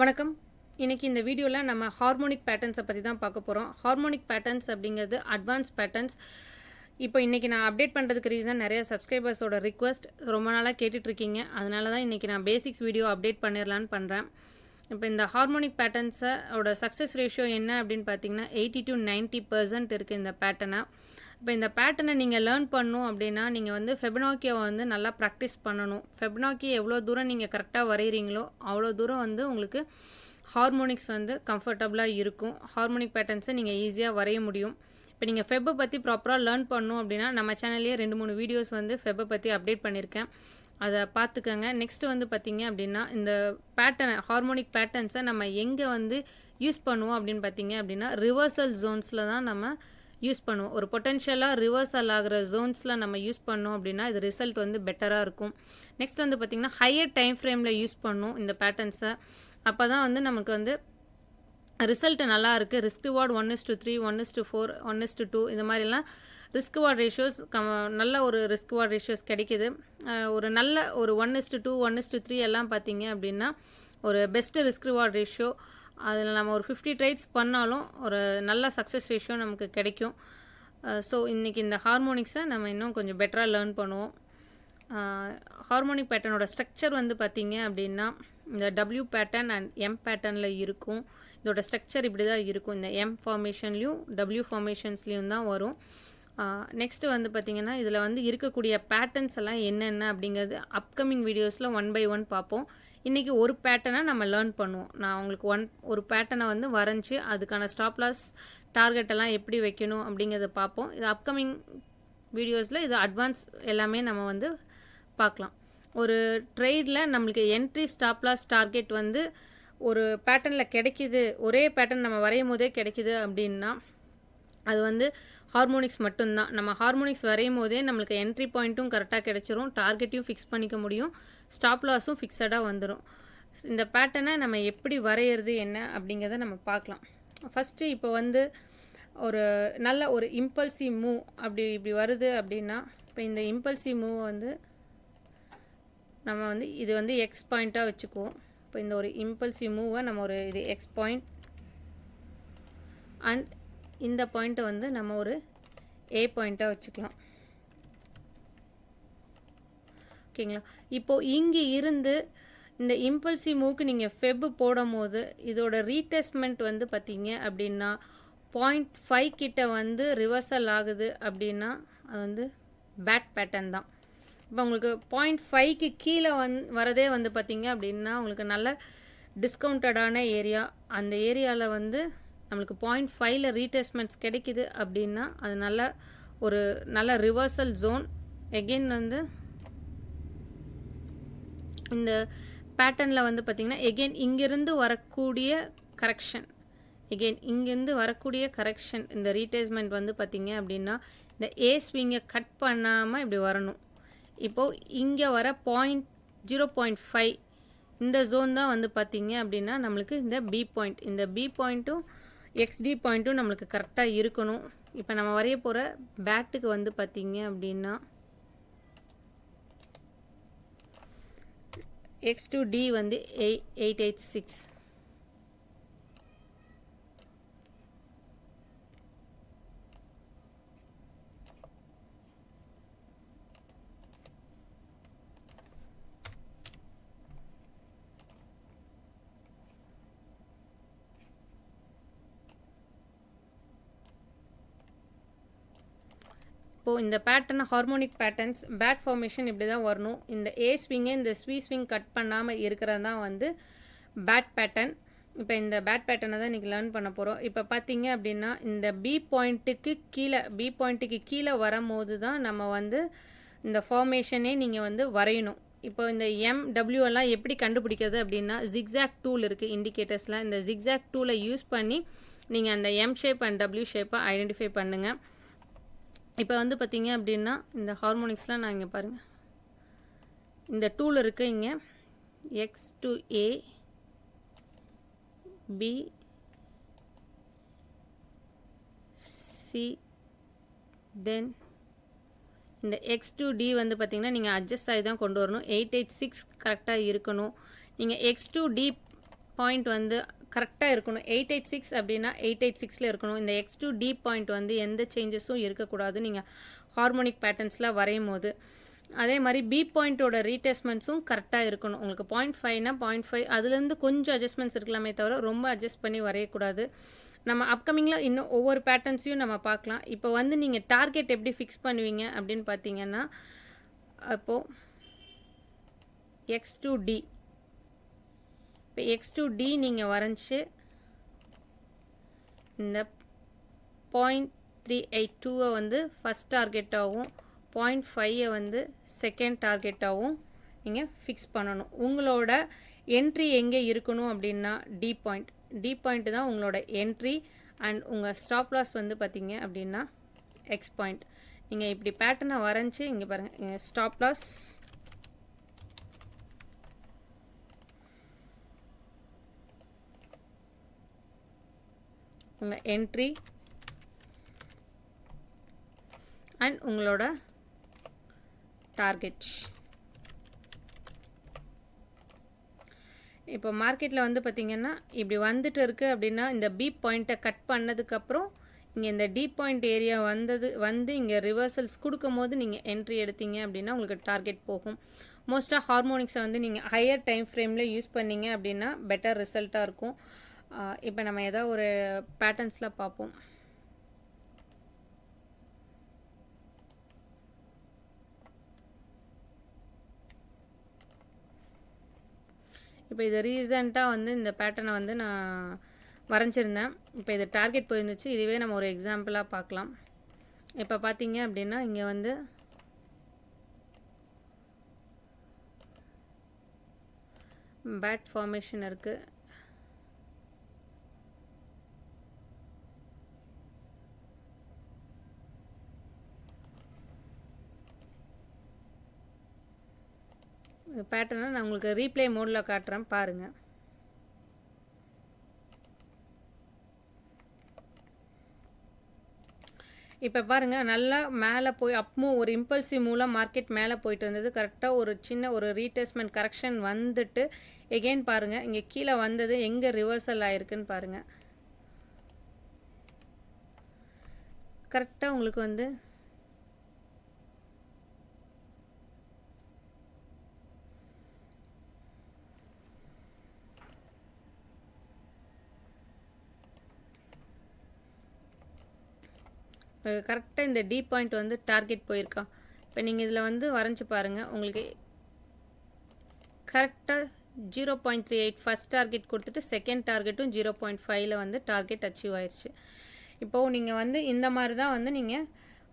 வணக்கம் இன்றைக்கி இந்த வீடியோவில் நம்ம ஹார்மோனிக் பேட்டர்ன்ஸை பற்றி தான் பார்க்க போகிறோம் ஹார்மோனிக் பேட்டர்ன்ஸ் அப்படிங்கிறது அட்வான்ஸ் பேட்டர்ன்ஸ் இப்போ இன்றைக்கி நான் அப்டேட் பண்ணுறதுக்கு ரீசன் நிறைய சப்ஸ்கிரைபர்ஸோட ரிக்வஸ்ட் ரொம்ப நாளாக கேட்டுட்ருக்கீங்க அதனால தான் இன்றைக்கி நான் பேசிக்ஸ் வீடியோ அப்டேட் பண்ணிடலான்னு பண்ணுறேன் இப்போ இந்த ஹார்மோனிக் பேட்டர்ன்ஸோட சக்ஸஸ் ரேஷியோ என்ன அப்படின்னு பார்த்தீங்கன்னா எயிட்டி டு நைன்ட்டி பர்சன்ட் இருக்குது இந்த பேட்டர்னாக இப்போ இந்த பேட்டர்னை நீங்கள் லேர்ன் பண்ணணும் அப்படின்னா நீங்கள் வந்து ஃபெபினாக்கியை வந்து நல்லா ப்ராக்டிஸ் பண்ணணும் ஃபெபினாக்கி எவ்வளோ தூரம் நீங்கள் கரெக்டாக வரைகிறீங்களோ அவ்வளோ தூரம் வந்து உங்களுக்கு ஹார்மோனிக்ஸ் வந்து கம்ஃபர்டபுளாக இருக்கும் ஹார்மோனிக் பேட்டர்ன்ஸை நீங்கள் ஈஸியாக வரைய முடியும் இப்போ நீங்கள் ஃபெப்பை பற்றி ப்ராப்பராக லேர்ன் பண்ணணும் அப்படின்னா நம்ம சேனல்லேயே ரெண்டு மூணு வீடியோஸ் வந்து ஃபெப்பை பற்றி அப்டேட் பண்ணியிருக்கேன் அதை பார்த்துக்கோங்க நெக்ஸ்ட் வந்து பார்த்தீங்க அப்படின்னா இந்த பேட்டர்னை ஹார்மோனிக் பேட்டர்ன்ஸை நம்ம எங்கே வந்து யூஸ் பண்ணுவோம் அப்படின்னு பார்த்தீங்க அப்படின்னா ரிவர்சல் ஜோன்ஸில் தான் நம்ம யூஸ் பண்ணுவோம் ஒரு பொட்டென்ஷியலாக ரிவர்சல் ஆகிற ஜோன்ஸில் நம்ம யூஸ் பண்ணோம் அப்படின்னா இது ரிசல்ட் வந்து பெட்டராக இருக்கும் நெக்ஸ்ட் வந்து பார்த்திங்கன்னா ஹையர் டைம் ஃப்ரேமில் யூஸ் பண்ணும் இந்த பேட்டர்ன்ஸை அப்போ தான் வந்து நமக்கு வந்து ரிசல்ட்டு நல்லா இருக்குது risk reward one is to three one is to four one is to two இந்த மாதிரிலாம் ரிஸ்க் வார்டு ரேஷியோஸ் கம் நல்ல ஒரு ரிஸ்க் வார்டு ரேஷியோஸ் கிடைக்கிது ஒரு நல்ல ஒரு one to two one to three எல்லாம் பார்த்தீங்க அப்படின்னா ஒரு பெஸ்ட்டு ரிஸ்க் ரிவார்டு ரேஷியோ அதில் நம்ம ஒரு ஃபிஃப்டி ட்ரைட்ஸ் பண்ணாலும் ஒரு நல்ல சக்ஸஸ் ரேஷியோ நமக்கு கிடைக்கும் ஸோ இன்றைக்கி இந்த ஹார்மோனிக்ஸை நம்ம இன்னும் கொஞ்சம் பெட்டராக லேர்ன் பண்ணுவோம் ஹார்மோனிக் பேட்டர்னோட ஸ்ட்ரக்சர் வந்து பார்த்திங்க அப்படின்னா இந்த டபிள்யூ பேட்டர்ன் அண்ட் எம் பேட்டர்னில் இருக்கும் இதோட ஸ்ட்ரக்சர் இப்படி தான் இருக்கும் இந்த எம் ஃபார்மேஷன்லேயும் டபிள்யூ ஃபார்மேஷன்ஸ்லேயும் தான் வரும் நெக்ஸ்ட்டு வந்து பார்த்திங்கன்னா இதில் வந்து இருக்கக்கூடிய பேட்டர்ன்ஸ் எல்லாம் என்னென்ன அப்படிங்கிறது அப்கமிங் வீடியோஸில் ஒன் பை ஒன் பார்ப்போம் இன்றைக்கி ஒரு பேட்டனை நம்ம லேர்ன் பண்ணுவோம் நான் உங்களுக்கு ஒன் ஒரு பேட்டனை வந்து வரைஞ்சி அதுக்கான ஸ்டாப் லாஸ் டார்கெட்டெல்லாம் எப்படி வைக்கணும் அப்படிங்கிறத பார்ப்போம் இது அப்கமிங் வீடியோஸில் இது அட்வான்ஸ் எல்லாமே நம்ம வந்து பார்க்கலாம் ஒரு ட்ரேடில் நம்மளுக்கு என்ட்ரி ஸ்டாப் லாஸ் டார்கெட் வந்து ஒரு பேட்டனில் கிடைக்கிது ஒரே பேட்டன் நம்ம வரையும் போதே கிடைக்கிது அப்படின்னா அது வந்து ஹார்மோனிக்ஸ் மட்டும்தான் நம்ம ஹார்மோனிக்ஸ் வரையும் போதே நம்மளுக்கு என்ட்ரி பாயிண்ட்டும் கரெக்டாக கிடச்சிரும் டார்கெட்டையும் ஃபிக்ஸ் பண்ணிக்க முடியும் ஸ்டாப் லாஸும் ஃபிக்ஸடாக வந்துடும் இந்த பேட்டர்னை நம்ம எப்படி வரைகிறது என்ன அப்படிங்கிறத நம்ம பார்க்கலாம் ஃபஸ்ட்டு இப்போ வந்து ஒரு நல்ல ஒரு இம்பல்சிவ் மூவ் அப்படி இப்படி வருது அப்படின்னா இப்போ இந்த இம்பல்சிவ் மூவ் வந்து நம்ம வந்து இது வந்து எக்ஸ் பாயிண்ட்டாக வச்சுக்குவோம் இப்போ இந்த ஒரு இம்பல்சிவ் மூவை நம்ம ஒரு இது எக்ஸ் பாயிண்ட் அண்ட் இந்த பாயிண்ட்டை வந்து நம்ம ஒரு ஏ பாயிண்ட்டாக வச்சுக்கலாம் ஓகேங்களா இப்போது இங்கே இருந்து இந்த இம்பல்சி மூவ்க்கு நீங்கள் ஃபெப் போடும் போது இதோட ரீடெஸ்ட்மெண்ட் வந்து பார்த்தீங்க அப்படின்னா பாயிண்ட் ஃபைவ் கிட்ட வந்து ரிவர்சல் ஆகுது அப்படின்னா அது வந்து பேட் பேட்டர்ன் தான் இப்போ உங்களுக்கு பாயிண்ட் ஃபைவ்க்கு கீழே வந் வரதே வந்து பார்த்தீங்க அப்படின்னா உங்களுக்கு நல்ல டிஸ்கவுண்டடான ஏரியா அந்த ஏரியாவில் வந்து நம்மளுக்கு பாயிண்ட் ஃபைவ்ல ரீடெஸ்ட்மெண்ட்ஸ் கிடைக்குது அப்படின்னா அது நல்ல ஒரு நல்ல ரிவர்சல் ஜோன் எகெயின் வந்து இந்த பேட்டர்னில் வந்து பார்த்திங்கன்னா எகெயின் இங்கேருந்து வரக்கூடிய கரெக்ஷன் எகெயின் இங்கேருந்து வரக்கூடிய கரெக்ஷன் இந்த ரீடேஸ்மெண்ட் வந்து பார்த்திங்க அப்படின்னா இந்த ஏ ஸ்விங்கை கட் பண்ணாமல் இப்படி வரணும் இப்போது இங்கே வர பாயிண்ட் ஜீரோ பாயிண்ட் ஃபைவ் இந்த ஜோன் தான் வந்து பார்த்திங்க அப்படின்னா நம்மளுக்கு இந்த பி பாயிண்ட் இந்த பி பாயிண்ட்டும் எக்ஸ்டி பாயிண்ட்டும் நம்மளுக்கு கரெக்டாக இருக்கணும் இப்போ நம்ம வரைய போகிற பேட்டுக்கு வந்து பார்த்திங்க அப்படின்னா எக்ஸ் டு டி வந்து எயிட் எயிட் எயிட் சிக்ஸ் இப்போது இந்த pattern harmonic patterns bat formation இப்படி தான் வரணும் இந்த ஏ ஸ்விங்கை இந்த ஸ்வீ ஸ்விங் கட் பண்ணாமல் இருக்கிறது தான் வந்து பேட் பேட்டர்ன் இப்போ இந்த பேட் பேட்டர்னை தான் இன்றைக்கி லேர்ன் பண்ண போகிறோம் இப்போ பார்த்தீங்க அப்படின்னா இந்த பி பாயிண்ட்டுக்கு கீழே பி பாயிண்ட்டுக்கு கீழே வரும்போது தான் நம்ம வந்து இந்த ஃபார்மேஷனே நீங்கள் வந்து வரையணும் இப்போ இந்த எம் டபிள்யூ எல்லாம் எப்படி கண்டுபிடிக்கிறது அப்படின்னா ஜிக்ஸாக் டூல் இருக்குது இண்டிகேட்டர்ஸ்லாம் இந்த ஜிக்ஸாக் டூலை யூஸ் பண்ணி நீங்கள் அந்த எம் ஷேப் அண்ட் டபிள்யூ ஷேப்பை ஐடென்டிஃபை பண்ணுங்கள் இப்போ வந்து பார்த்திங்க அப்படின்னா இந்த ஹார்மோனிக்ஸ்லாம் நான் இங்கே பாருங்கள் இந்த டூவில் இருக்க இங்கே X to A B C then இந்த எக்ஸ் டு டி வந்து பார்த்திங்கன்னா நீங்கள் அட்ஜஸ்ட் ஆகி தான் கொண்டு வரணும் எயிட் எயிட் சிக்ஸ் கரெக்டாக இருக்கணும் நீங்கள் எக்ஸ் டு டி பாயிண்ட் வந்து கரெக்டாக இருக்கணும் எயிட் எயிட் சிக்ஸ் அப்படின்னா எயிட் எயிட் சிக்ஸில் இருக்கணும் இந்த எக்ஸ் டூ டி பாயிண்ட் வந்து எந்த சேஞ்சஸும் இருக்கக்கூடாது நீங்கள் ஹார்மோனிக் பேட்டர்ன்ஸ்லாம் வரையும் போது அதே மாதிரி பி பாயிண்ட்டோட ரீடெஸ்ட்மெண்ட்ஸும் கரெக்டாக இருக்கணும் உங்களுக்கு பாயிண்ட் ஃபைவ்னா பாயிண்ட் ஃபைவ் அதுலேருந்து கொஞ்சம் அட்ஜஸ்ட்மெண்ட்ஸ் இருக்கலாமே தவிர ரொம்ப அட்ஜஸ்ட் பண்ணி வரையக்கூடாது நம்ம அப்கமிங்கில் இன்னும் ஒவ்வொரு பேட்டர்ன்ஸையும் நம்ம பார்க்கலாம் இப்போ வந்து நீங்கள் டார்கெட் எப்படி ஃபிக்ஸ் பண்ணுவீங்க அப்படின்னு பார்த்தீங்கன்னா அப்போது எக்ஸ் டூ டி இப்போ எக்ஸ் டூ டி நீங்கள் வரைஞ்சி இந்த பாயிண்ட் த்ரீ எயிட் டூவை வந்து ஃபஸ்ட் டார்கெட்டாகவும் பாயிண்ட் ஃபைவை வந்து செகண்ட் டார்கெட்டாகவும் நீங்கள் ஃபிக்ஸ் பண்ணணும் உங்களோட என்ட்ரி எங்கே இருக்கணும் அப்படின்னா டி பாயிண்ட் டி பாயிண்ட் தான் உங்களோட என்ட்ரி அண்ட் உங்கள் ஸ்டாப் லாஸ் வந்து பார்த்திங்க அப்படின்னா எக்ஸ் பாயிண்ட் நீங்கள் இப்படி பேட்டர்னை வரைஞ்சி இங்கே பாருங்கள் ஸ்டாப் லாஸ் உங்கள் என்ட்ரி அண்ட் உங்களோட டார்கெட் இப்போ மார்க்கெட்டில் வந்து பார்த்திங்கன்னா இப்படி வந்துட்டு இருக்குது அப்படின்னா இந்த பி பாயிண்ட்டை கட் பண்ணதுக்கப்புறம் இங்கே இந்த டி பாயிண்ட் ஏரியா வந்தது வந்து இங்கே ரிவர்சல்ஸ் கொடுக்கும் போது நீங்கள் என்ட்ரி எடுத்தீங்க அப்படின்னா உங்களுக்கு டார்கெட் போகும் மோஸ்ட்டாக ஹார்மோனிக்ஸை வந்து நீங்கள் ஹையர் டைம் ஃப்ரேமில் யூஸ் பண்ணிங்க அப்படின்னா பெட்டர் ரிசல்ட்டாக இருக்கும் இப்போ நம்ம ஏதாவது ஒரு பேட்டர்ன்ஸில் பார்ப்போம் இப்போ இது ரீசெண்டாக வந்து இந்த பேட்டர்னை வந்து நான் வரைஞ்சிருந்தேன் இப்போ இது டார்கெட் போயிருந்துச்சு இதுவே நம்ம ஒரு எக்ஸாம்பிளாக பார்க்கலாம் இப்போ பார்த்தீங்க அப்படின்னா இங்கே வந்து பேட் ஃபார்மேஷன் இருக்குது பேட்டர்னை நான் உங்களுக்கு ரீப்ளே மோடில் காட்டுறேன் பாருங்கள் இப்போ பாருங்கள் நல்லா மேலே போய் அப்பும் ஒரு இம்பல்சிவ் மூலம் மார்க்கெட் மேலே போயிட்டு வந்தது கரெக்டாக ஒரு சின்ன ஒரு ரீடெஸ்ட்மெண்ட் கரெக்ஷன் வந்துட்டு எகெயின் பாருங்கள் இங்கே கீழே வந்தது எங்கே ரிவர்சல் ஆகிருக்குன்னு பாருங்கள் கரெக்டாக உங்களுக்கு வந்து கரெக்டாக இந்த டீ பாயிண்ட் வந்து டார்கெட் போயிருக்கா இப்போ நீங்கள் இதில் வந்து வரைஞ்சி பாருங்கள் உங்களுக்கு கரெக்டாக zero point three eight first target கொடுத்துட்டு செகண்ட் டார்கெட்டும் ஜீரோ பாயிண்ட் ஃபைவ்ல வந்து டார்கெட் அச்சீவ் ஆயிடுச்சு இப்போது நீங்கள் வந்து இந்த மாதிரி தான் வந்து நீங்கள்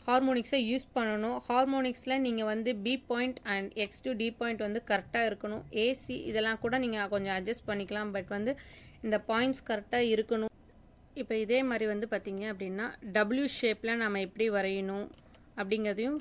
ஹார்மோனிக்ஸை யூஸ் பண்ணணும் ஹார்மோனிக்ஸில் நீங்கள் வந்து B point and X to D point வந்து கரெக்டாக இருக்கணும் ஏசி இதெல்லாம் கூட நீங்கள் கொஞ்சம் அட்ஜஸ்ட் பண்ணிக்கலாம் பட் வந்து இந்த பாயிண்ட்ஸ் கரெக்டாக இருக்கணும் இப்போ இதே மாதிரி வந்து பார்த்திங்க அப்படின்னா டபிள்யூ ஷேப்பில் நம்ம எப்படி வரையணும் அப்படிங்கிறதையும்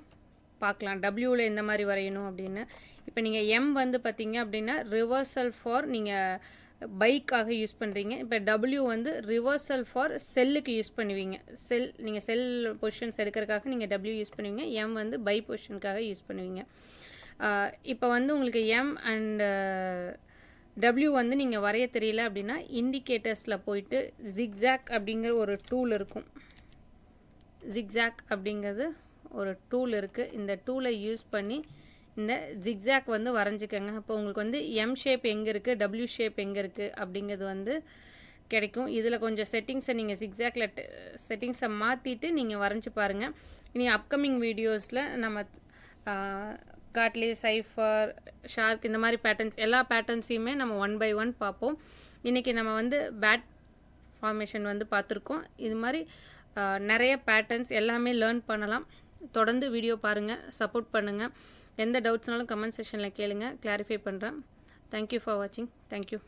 பார்க்கலாம் டபிள்யூவில் எந்த மாதிரி வரையணும் அப்படின்னு இப்போ நீங்கள் எம் வந்து பார்த்திங்க அப்படின்னா ரிவர்சல் ஃபார் நீங்கள் பைக்காக யூஸ் பண்ணுறீங்க இப்போ டபிள்யூ வந்து ரிவர்சல் ஃபார் செல்லுக்கு யூஸ் பண்ணுவீங்க செல் நீங்கள் செல் பொசிஷன்ஸ் எடுக்கிறதுக்காக நீங்கள் டபிள்யூ யூஸ் பண்ணுவீங்க எம் வந்து பை பொசிஷனுக்காக யூஸ் பண்ணுவீங்க இப்போ வந்து உங்களுக்கு எம் அண்டு டபிள்யூ வந்து நீங்கள் வரைய தெரியல அப்படின்னா இண்டிகேட்டர்ஸில் போயிட்டு ஜிக்ஸாக் அப்படிங்கிற ஒரு டூல் இருக்கும் ஜிக்ஸாக் அப்படிங்கிறது ஒரு டூல் இருக்குது இந்த டூலை யூஸ் பண்ணி இந்த ஜிக்ஸாக் வந்து வரைஞ்சிக்கங்க அப்போ உங்களுக்கு வந்து எம் ஷேப் எங்கே இருக்குது டபிள்யூ ஷேப் எங்கே இருக்குது அப்படிங்கிறது வந்து கிடைக்கும் இதில் கொஞ்சம் செட்டிங்ஸை நீங்கள் சிக்ஸாக்ல செட்டிங்ஸை மாற்றிட்டு நீங்கள் வரைஞ்சி பாருங்கள் இனி அப்கமிங் வீடியோஸில் நம்ம காட்லி சைஃபர் ஷார்க் இந்த மாதிரி பேட்டர்ன்ஸ் எல்லா பேட்டர்ன்ஸையுமே நம்ம ஒன் பை ஒன் பார்ப்போம் இன்றைக்கி நம்ம வந்து பேட் ஃபார்மேஷன் வந்து பார்த்துருக்கோம் இது மாதிரி நிறைய பேட்டர்ன்ஸ் எல்லாமே லேர்ன் பண்ணலாம் தொடர்ந்து வீடியோ பாருங்கள் சப்போர்ட் பண்ணுங்கள் எந்த டவுட்ஸ்னாலும் கமெண்ட் செஷனில் கேளுங்கள் கிளாரிஃபை பண்ணுறேன் தேங்க்யூ ஃபார் வாட்சிங் தேங்க்யூ